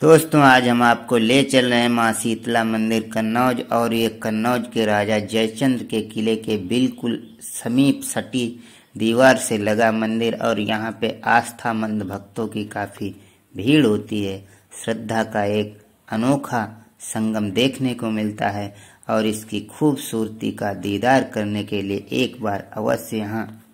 दोस्तों आज हम आपको ले चल रहे हैं माँ शीतला मंदिर कन्नौज और ये कन्नौज के राजा जयचंद के किले के बिल्कुल समीप सटी दीवार से लगा मंदिर और यहाँ पे आस्थामंद भक्तों की काफ़ी भीड़ होती है श्रद्धा का एक अनोखा संगम देखने को मिलता है और इसकी खूबसूरती का दीदार करने के लिए एक बार अवश्य यहाँ